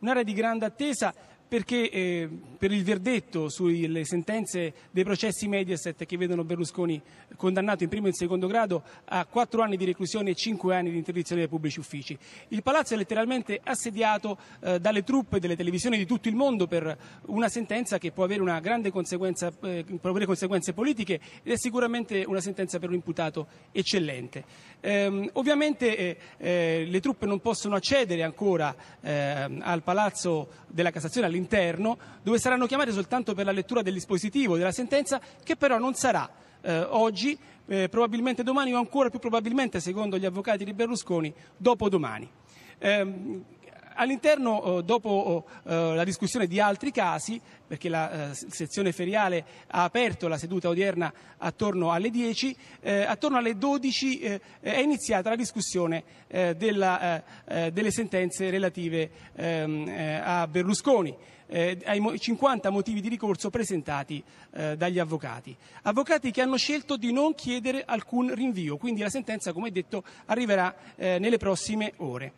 un'area di grande attesa perché eh, per il verdetto sulle sentenze dei processi Mediaset che vedono Berlusconi condannato in primo e in secondo grado a 4 anni di reclusione e 5 anni di interdizione dai pubblici uffici. Il palazzo è letteralmente assediato eh, dalle truppe delle televisioni di tutto il mondo per una sentenza che può avere, una grande conseguenza, eh, può avere conseguenze politiche ed è sicuramente una sentenza per un imputato eccellente. Ehm, ovviamente eh, eh, le truppe non possono accedere ancora eh, al palazzo della Cassazione, all'interno interno, dove saranno chiamate soltanto per la lettura del dispositivo della sentenza, che però non sarà eh, oggi, eh, probabilmente domani o ancora più probabilmente, secondo gli avvocati di Berlusconi, dopodomani. Eh, All'interno, eh, dopo eh, la discussione di altri casi, perché la eh, sezione feriale ha aperto la seduta odierna attorno alle 10, attorno alle 12 è iniziata la discussione della, delle sentenze relative ehm, a Berlusconi. Eh, ai 50 motivi di ricorso presentati eh, dagli avvocati. Avvocati che hanno scelto di non chiedere alcun rinvio, quindi la sentenza, come detto, arriverà eh, nelle prossime ore.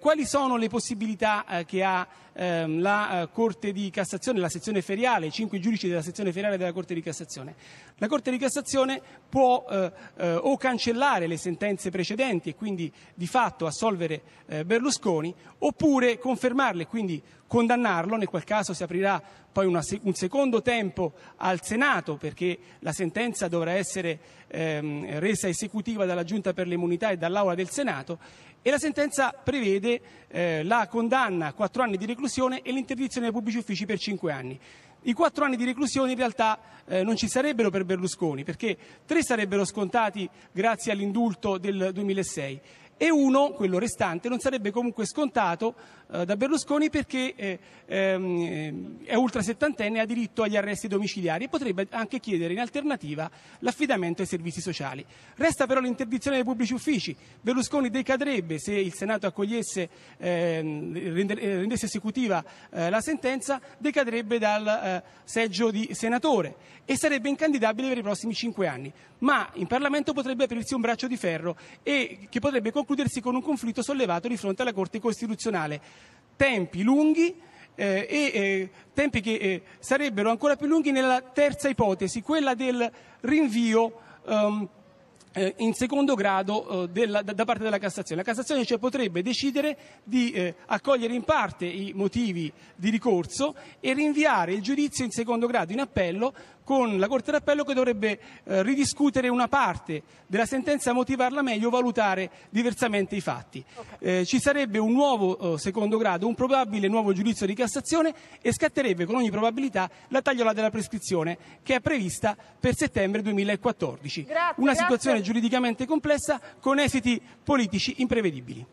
quali sono le possibilità? possibilità eh, che ha ehm, la eh, Corte di Cassazione, la sezione feriale, i cinque giudici della sezione feriale della Corte di Cassazione. La Corte di Cassazione può eh, o cancellare le sentenze precedenti e quindi di fatto assolvere Berlusconi oppure confermarle, e quindi condannarlo, nel qual caso si aprirà poi una, un secondo tempo al Senato perché la sentenza dovrà essere ehm, resa esecutiva dalla Giunta per l'immunità e dall'Aula del Senato e la sentenza prevede eh, la condanna a quattro anni di reclusione e l'interdizione dai pubblici uffici per cinque anni. I quattro anni di reclusione in realtà eh, non ci sarebbero per Berlusconi, perché tre sarebbero scontati grazie all'indulto del 2006 e uno, quello restante, non sarebbe comunque scontato eh, da Berlusconi perché eh, ehm, è ultra settantenne e ha diritto agli arresti domiciliari e potrebbe anche chiedere in alternativa l'affidamento ai servizi sociali. Resta però l'interdizione dei pubblici uffici. Berlusconi decadrebbe se il Senato accogliesse, ehm, rende, eh, rendesse esecutiva eh, la sentenza, decadrebbe dal eh, seggio di senatore e sarebbe incandidabile per i prossimi cinque anni. Ma in Parlamento potrebbe aprirsi un braccio di ferro e che potrebbe concludere concludersi con un conflitto sollevato di fronte alla Corte Costituzionale. Tempi lunghi eh, e eh, tempi che eh, sarebbero ancora più lunghi nella terza ipotesi, quella del rinvio. Um, eh, in secondo grado eh, della, da parte della Cassazione. La Cassazione cioè, potrebbe decidere di eh, accogliere in parte i motivi di ricorso e rinviare il giudizio in secondo grado, in appello, con la Corte d'Appello che dovrebbe eh, ridiscutere una parte della sentenza, motivarla meglio, valutare diversamente i fatti. Okay. Eh, ci sarebbe un nuovo eh, secondo grado, un probabile nuovo giudizio di Cassazione e scatterebbe con ogni probabilità la tagliola della prescrizione che è prevista per settembre 2014. Grazie, una situazione giuridicamente complessa con esiti politici imprevedibili.